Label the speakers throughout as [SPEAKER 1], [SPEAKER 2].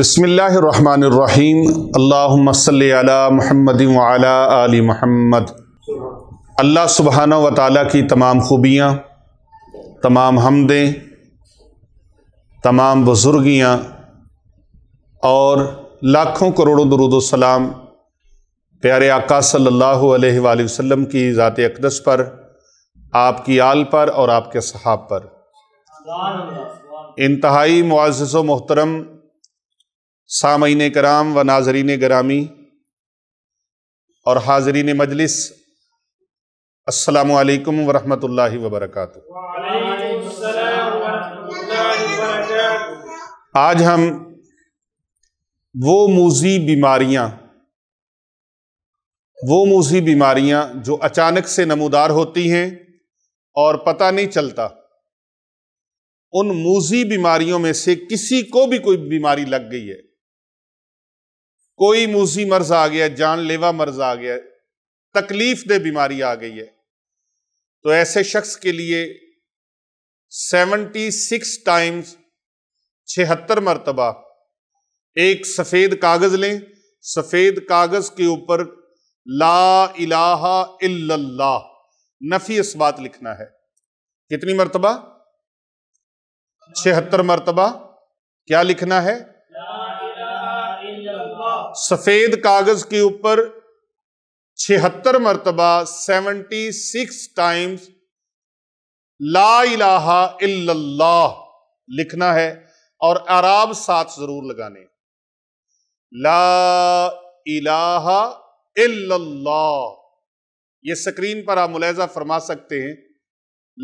[SPEAKER 1] बसमीम अल्लासल महमद आल महमद अल्लाह सुबहाना व ताली की तमाम खूबियाँ तमाम हमदें तमाम बुजुर्गियाँ और लाखों करोड़ों दरुदोसलाम प्यारे आका सल्ला वसम की ज़ात अकदस पर आपकी आल पर और आपके सहाब पर इंतहाई मुआजो मोहतरम सामीन कराम व नाजरीन ग्रामी और हाजरीन मजलिस असलकम वरहमल वबरक आज हम वो मूजी बीमारियां वो मूजी बीमारियां जो अचानक से नमोदार होती हैं और पता नहीं चलता उन मूजी बीमारियों में से किसी को भी कोई बीमारी लग गई है कोई मूसी मर्ज आ गया जानलेवा मर्ज आ गया तकलीफ दे बीमारी आ गई है तो ऐसे शख्स के लिए सेवेंटी सिक्स टाइम्स छिहत्तर मरतबा एक सफ़ेद कागज़ लें सफ़ेद कागज़ के ऊपर ला इलाहा इल्लल्लाह नफ़ी इस बात लिखना है कितनी मरतबा छिहत्तर मरतबा क्या लिखना है सफेद कागज के ऊपर छिहत्तर मरतबा सेवेंटी सिक्स टाइम्स ला इलाहा इल्लल्लाह लिखना है और अराब साथ जरूर लगाने ला इलाहा इल्लल्लाह ये स्क्रीन पर आप मुलायजा फरमा सकते हैं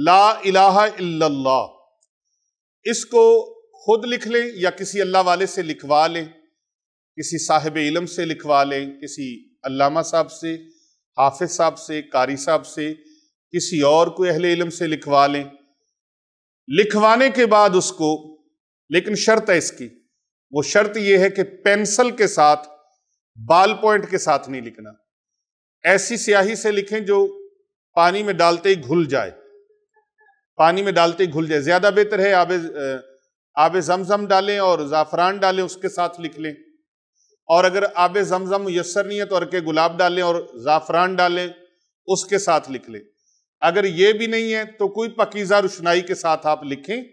[SPEAKER 1] ला इलाहा इल्लल्लाह इसको खुद लिख लें या किसी अल्लाह वाले से लिखवा लें किसी साहिब इलम से लिखवा लें किसी अल्लामा साहब से हाफिज साहब से कारी साहब से किसी और को अहले इलम से लिखवा लें लिखवाने के बाद उसको लेकिन शर्त है इसकी वो शर्त यह है कि पेंसिल के साथ बाल पॉइंट के साथ नहीं लिखना ऐसी स्याही से लिखें जो पानी में डालते ही घुल जाए पानी में डालते ही घुल जाए ज्यादा बेहतर है आबे आबे जमजम डालें और ज़ाफरान डालें उसके साथ लिख लें और अगर आब जमजम मुयसर नहीं है तो अरके गुलाब डालें और ज़ाफ़रान डालें उसके साथ लिख लें अगर ये भी नहीं है तो कोई पकीज़ा रुशनाई के साथ आप लिखें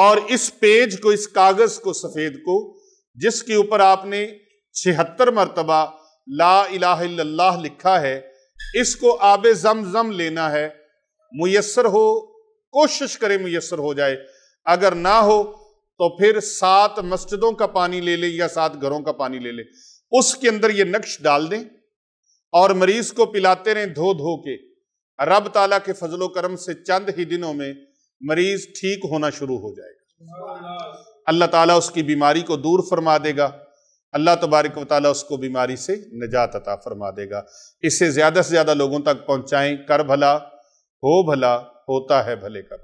[SPEAKER 1] और इस पेज को इस कागज़ को सफ़ेद को जिसके ऊपर आपने छिहत्तर मरतबा ला अला लिखा है इसको आब जमजम लेना है मुयसर हो कोशिश करें मुयसर हो जाए अगर ना हो तो फिर सात मस्जिदों का पानी ले ले या सात घरों का पानी ले ले उसके अंदर ये नक्श डाल दें और मरीज को पिलाते रहें धो धो के रब ताला के फजलो करम से चंद ही दिनों में मरीज ठीक होना शुरू हो जाएगा अल्लाह ताला उसकी बीमारी को दूर फरमा देगा अल्लाह तबारक वाली उसको बीमारी से निजात अता फरमा देगा इससे ज़्यादा से ज़्यादा लोगों तक पहुंचाएं कर भला हो भला होता है भले का